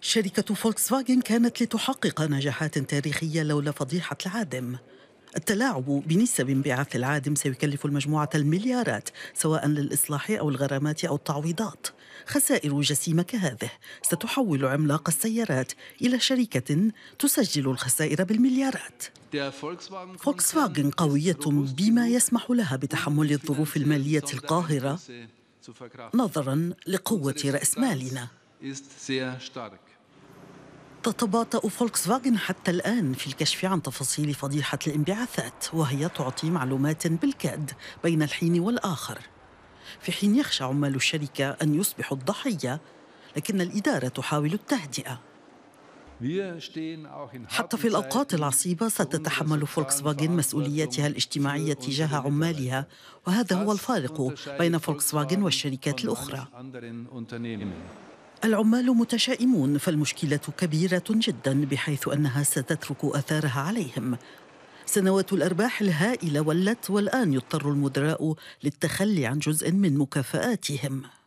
شركة فولكس فاجن كانت لتحقق نجاحات تاريخية لولا فضيحة العادم التلاعب بنسب انبعاث العادم سيكلف المجموعة المليارات سواء للإصلاح أو الغرامات أو التعويضات خسائر جسيمة كهذه ستحول عملاق السيارات إلى شركة تسجل الخسائر بالمليارات فولكس فاجن قوية بما يسمح لها بتحمل الظروف المالية القاهرة نظرا لقوة رأس مالنا تتباطأ فولكس فاجن حتى الآن في الكشف عن تفاصيل فضيحة الانبعاثات وهي تعطي معلومات بالكاد بين الحين والآخر في حين يخشى عمال الشركة أن يصبحوا الضحية لكن الإدارة تحاول التهدئة حتى في الأوقات العصيبة ستتحمل فولكس فاجن مسؤولياتها الاجتماعية تجاه عمالها وهذا هو الفارق بين فولكس فاجن والشركات الأخرى العمال متشائمون فالمشكلة كبيرة جدا بحيث أنها ستترك أثارها عليهم سنوات الأرباح الهائلة ولت والآن يضطر المدراء للتخلي عن جزء من مكافآتهم